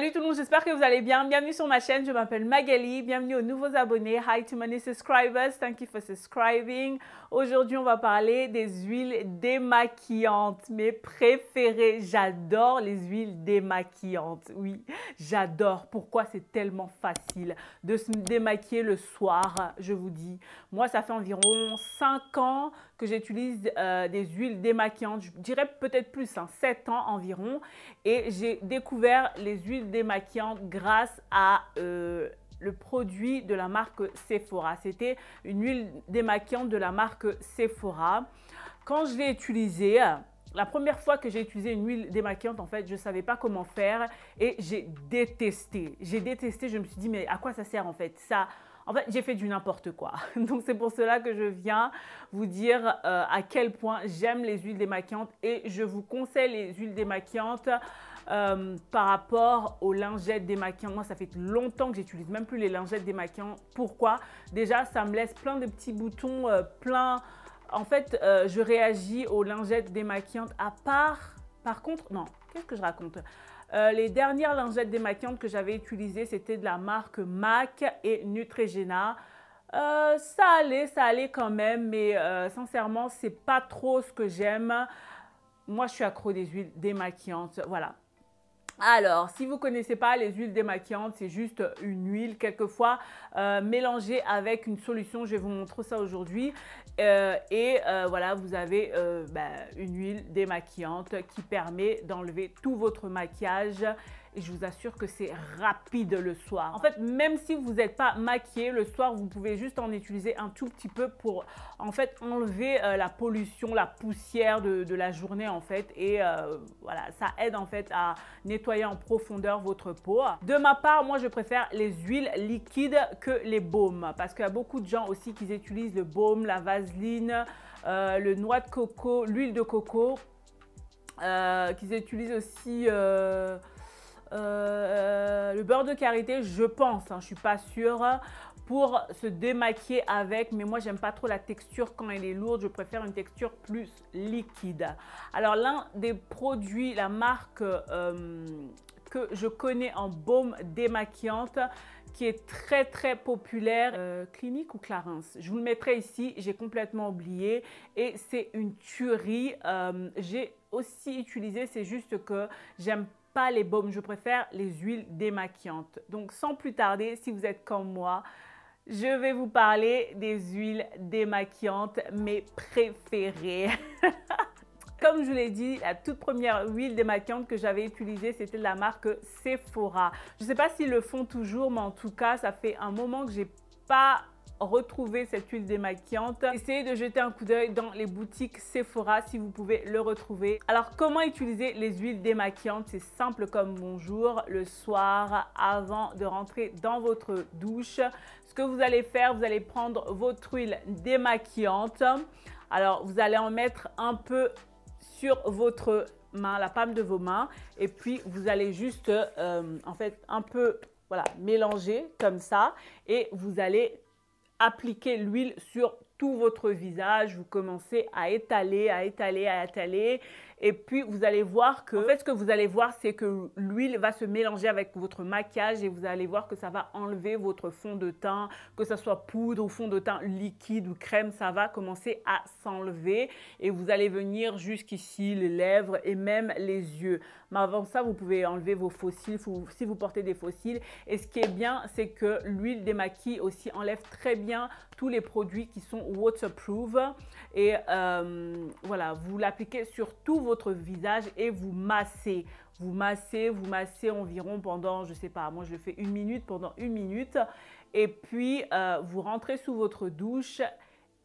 Salut tout le monde, j'espère que vous allez bien. Bienvenue sur ma chaîne, je m'appelle Magali. Bienvenue aux nouveaux abonnés. Hi to my subscribers, thank you for subscribing. Aujourd'hui, on va parler des huiles démaquillantes, mes préférées. J'adore les huiles démaquillantes. Oui, j'adore. Pourquoi c'est tellement facile de se démaquiller le soir, je vous dis. Moi, ça fait environ 5 ans que j'utilise euh, des huiles démaquillantes, je dirais peut-être plus, 7 hein, ans environ. Et j'ai découvert les huiles démaquillantes grâce à euh, le produit de la marque Sephora. C'était une huile démaquillante de la marque Sephora. Quand je l'ai utilisée, la première fois que j'ai utilisé une huile démaquillante, en fait, je ne savais pas comment faire et j'ai détesté. J'ai détesté, je me suis dit, mais à quoi ça sert en fait Ça en fait, j'ai fait du n'importe quoi. Donc c'est pour cela que je viens vous dire euh, à quel point j'aime les huiles démaquillantes et je vous conseille les huiles démaquillantes. Euh, par rapport aux lingettes démaquillantes. Moi, ça fait longtemps que j'utilise même plus les lingettes démaquillantes. Pourquoi Déjà, ça me laisse plein de petits boutons, euh, plein... En fait, je réagis aux lingettes démaquillantes à part... Par contre, non, qu'est-ce que je raconte euh, les dernières lingettes démaquillantes que j'avais utilisées, c'était de la marque MAC et Nutrigena. Euh, ça allait, ça allait quand même, mais euh, sincèrement, c'est pas trop ce que j'aime. Moi, je suis accro des huiles démaquillantes, voilà. Alors, si vous ne connaissez pas les huiles démaquillantes, c'est juste une huile quelquefois euh, mélangée avec une solution. Je vais vous montrer ça aujourd'hui. Euh, et euh, voilà, vous avez bah, une huile démaquillante qui permet d'enlever tout votre maquillage et je vous assure que c'est rapide le soir. En fait, même si vous n'êtes pas maquillé le soir, vous pouvez juste en utiliser un tout petit peu pour en fait enlever euh, la pollution, la poussière de, la journée en fait et euh, voilà, ça aide en fait à nettoyer en profondeur votre peau. De ma part, moi je préfère les huiles liquides que les baumes parce qu'il y a beaucoup de gens aussi qui utilisent le baume, la vaseline, euh, le noix de coco, l'huile de coco, qu'ils utilisent aussi euh, le beurre de karité, je pense, hein, je suis pas sûre, pour se démaquiller avec. Mais moi, j'aime pas trop la texture quand elle est lourde. Je préfère une texture plus liquide. Alors, l'un des produits, la marque euh, que je connais en baume démaquillante, qui est très très populaire, euh, Clinique ou Clarence. Je vous le mettrai ici, j'ai complètement oublié et c'est une tuerie. j'ai aussi utilisé, c'est juste que j'aime pas les baumes, je préfère les huiles démaquillantes. Donc sans plus tarder, si vous êtes comme moi, je vais vous parler des huiles démaquillantes, mes préférées. Comme je vous l'ai dit, la toute première huile démaquillante que j'avais utilisée, c'était de la marque Sephora. Je ne sais pas s'ils le font toujours, mais en tout cas, ça fait un moment que j'ai pas retrouver cette huile démaquillante, essayez de jeter un coup d'œil dans les boutiques Sephora si vous pouvez le retrouver. Alors comment utiliser les huiles démaquillantes C'est simple comme bonjour le soir avant de rentrer dans votre douche. Ce que vous allez faire, vous allez prendre votre huile démaquillante. Alors vous allez en mettre un peu sur votre main, la palme de vos mains et puis vous allez juste euh, en fait un peu voilà, mélanger comme ça et vous allez appliquez l'huile sur tout votre visage. Vous commencez à étaler, à étaler, à étaler. Et puis, vous allez voir que, en fait, ce que vous allez voir, c'est que l'huile va se mélanger avec votre maquillage et vous allez voir que ça va enlever votre fond de teint, que ça soit poudre ou fond de teint liquide ou crème, ça va commencer à s'enlever et vous allez venir jusqu'ici, les lèvres et même les yeux. Mais avant ça, vous pouvez enlever vos fossiles si vous portez des fossiles. Et ce qui est bien, c'est que l'huile démaquille aussi enlève très bien tous les produits qui sont waterproof. Et euh, voilà, vous l'appliquez sur tout votre visage et vous massez. Vous massez, vous massez environ pendant, je sais pas, moi je le fais une minute, pendant une minute. Et puis, euh, vous rentrez sous votre douche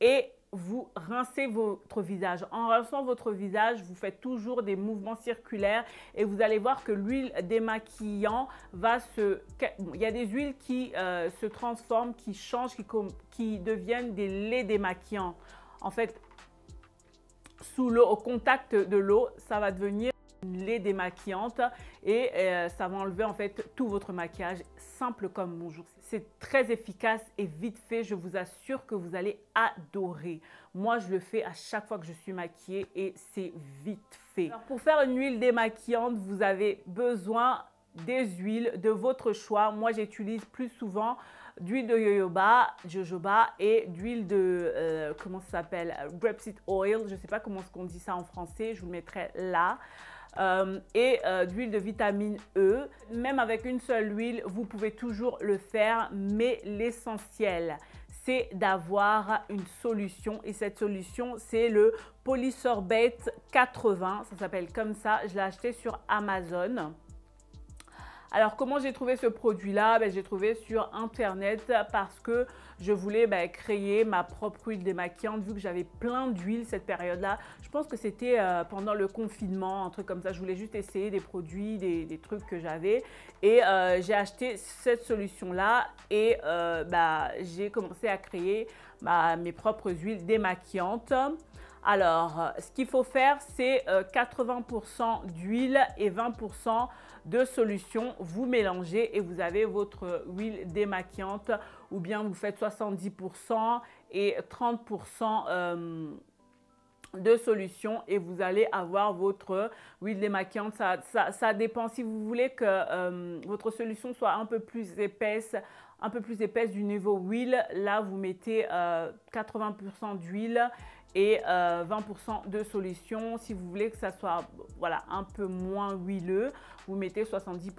et vous rincez votre visage. En rinçant votre visage, vous faites toujours des mouvements circulaires et vous allez voir que l'huile démaquillant va se... Il y a des huiles qui euh, se transforment, qui changent, qui, qui deviennent des laits démaquillants. En fait, sous l'eau, au contact de l'eau, ça va devenir les démaquillantes et euh, ça va enlever en fait tout votre maquillage simple comme bonjour. C'est très efficace et vite fait, je vous assure que vous allez adorer. Moi, je le fais à chaque fois que je suis maquillée et c'est vite fait. pour faire une huile démaquillante, vous avez besoin des huiles de votre choix. Moi, j'utilise plus souvent d'huile de jojoba, jojoba et d'huile de, euh, comment ça s'appelle, grapeseed oil. Je ne sais pas comment on dit ça en français, je vous le mettrai là. Euh, et euh, d'huile de vitamine E. Même avec une seule huile, vous pouvez toujours le faire, mais l'essentiel, c'est d'avoir une solution. Et cette solution, c'est le polysorbate 80. Ça s'appelle comme ça. Je l'ai acheté sur Amazon. Alors comment j'ai trouvé ce produit-là ben, J'ai trouvé sur internet parce que je voulais ben, créer ma propre huile démaquillante vu que j'avais plein d'huiles cette période-là. Je pense que c'était euh, pendant le confinement, un truc comme ça. Je voulais juste essayer des produits, des, trucs que j'avais. Et euh, j'ai acheté cette solution-là et euh, ben, j'ai commencé à créer mes propres huiles démaquillantes. Alors, ce qu'il faut faire, c'est 80% euh, d'huile et 20% de solution. Vous mélangez et vous avez votre huile démaquillante ou bien vous faites 70% et 30% euh, de solution et vous allez avoir votre huile démaquillante. Ça, ça, dépend si vous voulez que euh, votre solution soit un peu plus épaisse, un peu plus épaisse du niveau huile. Là, vous mettez 80% euh, d'huile et 20% euh, de solution. Si vous voulez que ça soit voilà, un peu moins huileux, vous mettez 70%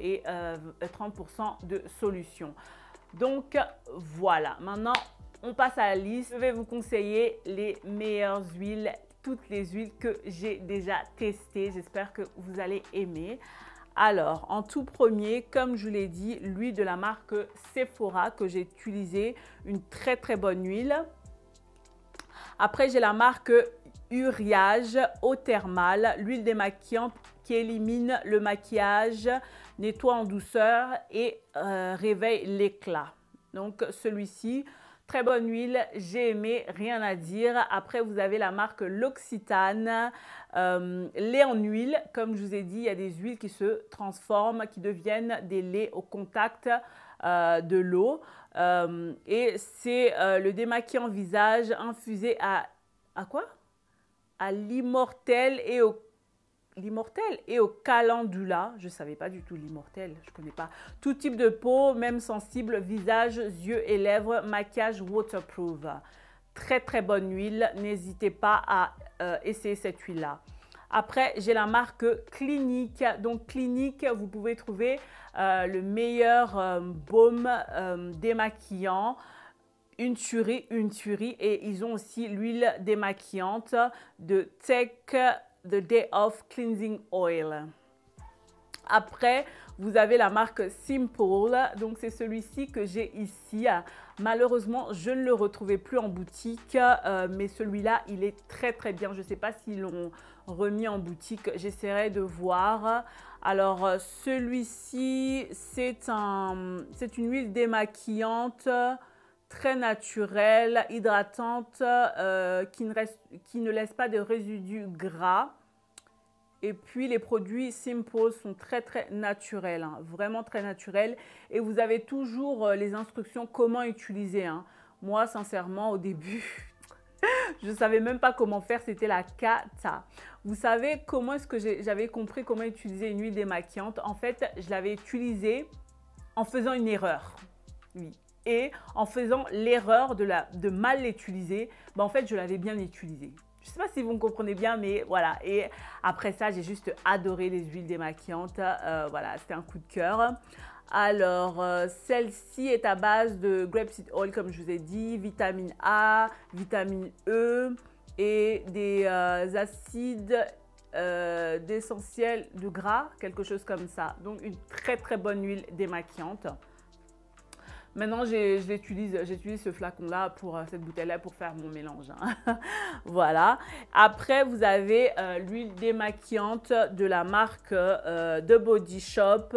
et 30% euh, de solution. Donc voilà, maintenant on passe à la liste. Je vais vous conseiller les meilleures huiles, toutes les huiles que j'ai déjà testées. J'espère que vous allez aimer. Alors, en tout premier, comme je l'ai dit, l'huile de la marque Sephora que j'ai utilisée, une très très bonne huile. Après, j'ai la marque Uriage eau thermal, l'huile démaquillante qui élimine le maquillage, nettoie en douceur et euh, réveille l'éclat. Donc celui-ci, Très bonne huile, j'ai aimé, rien à dire. Après, vous avez la marque L'Occitane, euh, lait en huile. Comme je vous ai dit, il y a des huiles qui se transforment, qui deviennent des laits au contact euh, de l'eau. Euh, et c'est le démaquillant visage infusé à... À quoi À l'immortel et au l'immortel et au calendula. Je ne savais pas du tout l'immortel, je ne connais pas. Tout type de peau, même sensible, visage, yeux et lèvres, maquillage waterproof. Très très bonne huile, n'hésitez pas à euh, essayer cette huile-là. Après, j'ai la marque Clinique. Donc, Clinique, vous pouvez trouver euh, le meilleur euh, baume démaquillant une tuerie, une tuerie. Et ils ont aussi l'huile démaquillante de Tech The Day of Cleansing Oil. Après, vous avez la marque Simple. Donc, c'est celui-ci que j'ai ici. Malheureusement, je ne le retrouvais plus en boutique. Euh, mais celui-là, il est très, très bien. Je ne sais pas s'ils l'ont remis en boutique. J'essaierai de voir. Alors, euh, celui-ci, c'est un, une huile démaquillante très naturelle, hydratante, euh, qui, ne laisse pas de résidus gras. Et puis les produits Simple sont très très naturels, hein, vraiment très naturels. Et vous avez toujours euh, les instructions comment utiliser. Hein. Moi sincèrement au début, je ne savais même pas comment faire, c'était la cata. Vous savez comment est-ce que j'avais compris comment utiliser une huile démaquillante En fait, je l'avais utilisée en faisant une erreur. Oui, et en faisant l'erreur de, mal l'utiliser, ben, en fait, je l'avais bien utilisé. Je ne sais pas si vous me comprenez bien, mais voilà. Et après ça, j'ai juste adoré les huiles démaquillantes. Euh, voilà, c'était un coup de cœur. Alors, euh, celle-ci est à base de Seed oil, comme je vous ai dit, vitamine A, vitamine E et des euh, acides d'essentiel de gras, quelque chose comme ça. Donc, une très très bonne huile démaquillante. Maintenant, j'utilise ce flacon-là pour euh, cette bouteille-là pour faire mon mélange. Hein. voilà. Après, vous avez euh, l'huile démaquillante de la marque euh, The de Body Shop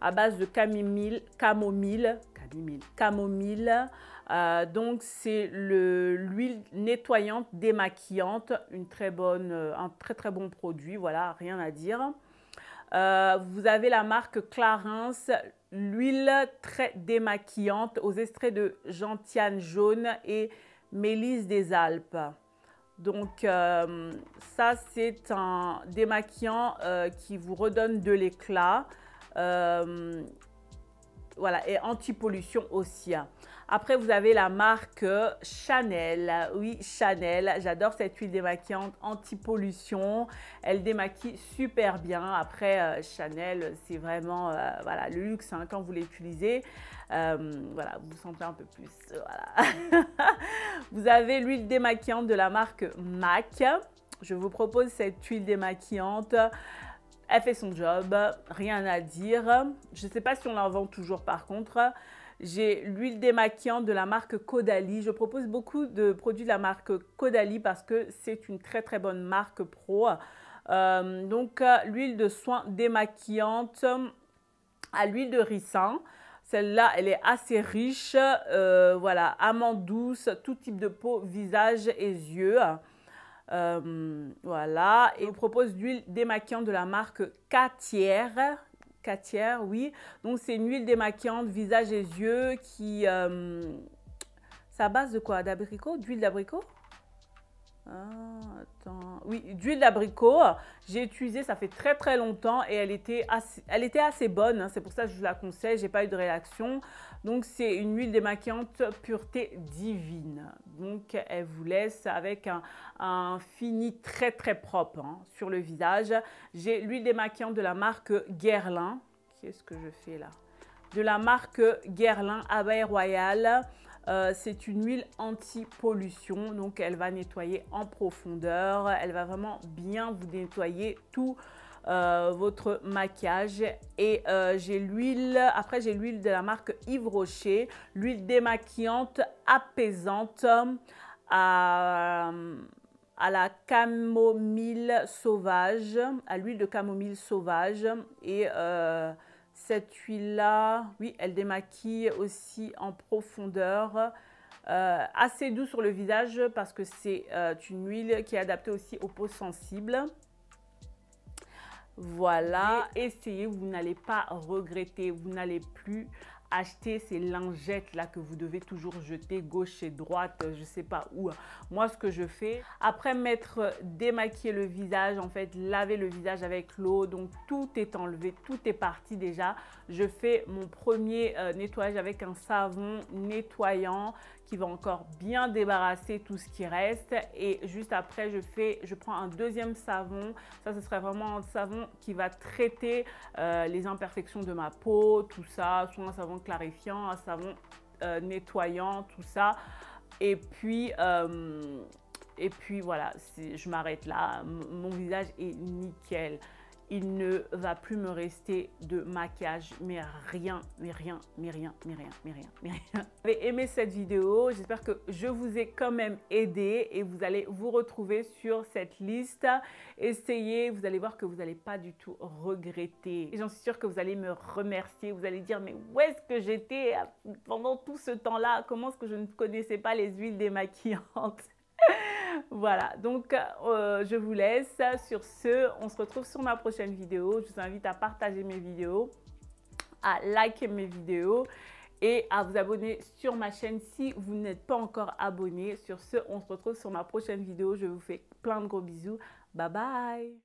à base de camomille. Camomille. Camomille. camomille. donc, c'est l'huile nettoyante, démaquillante. Une très bonne, un très très bon produit. Voilà, rien à dire. vous avez la marque Clarins l'huile très démaquillante aux extraits de gentiane jaune et mélisse des Alpes. Donc euh, ça c'est un démaquillant euh, qui vous redonne de l'éclat. Euh, voilà, et anti-pollution aussi. Après, vous avez la marque Chanel. Oui, Chanel. J'adore cette huile démaquillante anti-pollution. Elle démaquille super bien. Après, euh, Chanel, c'est vraiment euh, voilà, le luxe hein, quand vous l'utilisez. Euh, voilà, vous sentez un peu plus. vous avez l'huile démaquillante de la marque MAC. Je vous propose cette huile démaquillante. Elle fait son job, rien à dire. Je ne sais pas si on l'en vend toujours par contre. J'ai l'huile démaquillante de la marque Caudalie. Je propose beaucoup de produits de la marque Caudalie parce que c'est une très très bonne marque pro. Euh, donc l'huile de soin démaquillante à l'huile de ricin. Celle-là, elle est assez riche. Euh, voilà, amande douce, tout type de peau, visage et yeux. Euh, voilà, et on propose l'huile démaquillante de la marque Catière. Catière, oui. Donc, c'est une huile démaquillante visage et yeux qui... Euh, ça base de quoi D'abricot D'huile d'abricot ah, oui, d'huile d'abricot. J'ai utilisé, ça fait très très longtemps et elle était assez, elle était assez bonne. Hein. C'est pour ça que je vous la conseille. J'ai pas eu de réaction. Donc, c'est une huile démaquillante pureté divine. Donc, elle vous laisse avec un, fini très très propre hein, sur le visage. J'ai l'huile démaquillante de la marque Guerlain. Qu'est-ce que je fais là De la marque Guerlain Abeille Royale. Euh, c'est une huile anti-pollution, donc elle va nettoyer en profondeur, elle va vraiment bien vous nettoyer tout euh, votre maquillage et euh, j'ai l'huile après j'ai l'huile de la marque Yves Rocher l'huile démaquillante apaisante à, la camomille sauvage à l'huile de camomille sauvage et cette huile-là, oui, elle démaquille aussi en profondeur. Euh, assez doux sur le visage parce que c'est euh, une huile qui est adaptée aussi aux peaux sensibles. Voilà, essayez, vous n'allez pas regretter, vous n'allez plus acheter ces lingettes là que vous devez toujours jeter gauche et droite, euh, je sais pas où. Hein. Moi ce que je fais, après mettre, démaquillé le visage, en fait laver le visage avec l'eau, donc tout est enlevé, tout est parti déjà, je fais mon premier euh, nettoyage avec un savon nettoyant qui va encore bien débarrasser tout ce qui reste. Et juste après, je fais, je prends un deuxième savon. Ça, ce serait vraiment un savon qui va traiter euh, les imperfections de ma peau, tout ça. Soit un savon clarifiant, un savon euh, nettoyant, tout ça. Et puis... Euh, et puis voilà, je m'arrête là. mon visage est nickel il ne va plus me rester de maquillage, mais rien, mais rien, mais rien, mais rien, mais rien, mais rien. Vous avez aimé cette vidéo, j'espère que je vous ai quand même aidé et vous allez vous retrouver sur cette liste. Essayez, vous allez voir que vous n'allez pas du tout regretter. J'en suis sûre que vous allez me remercier, vous allez dire mais où est-ce que j'étais pendant tout ce temps-là Comment est-ce que je ne connaissais pas les huiles démaquillantes voilà, donc euh, je vous laisse. Sur ce, on se retrouve sur ma prochaine vidéo. Je vous invite à partager mes vidéos, à liker mes vidéos et à vous abonner sur ma chaîne si vous n'êtes pas encore abonné. Sur ce, on se retrouve sur ma prochaine vidéo. Je vous fais plein de gros bisous. Bye bye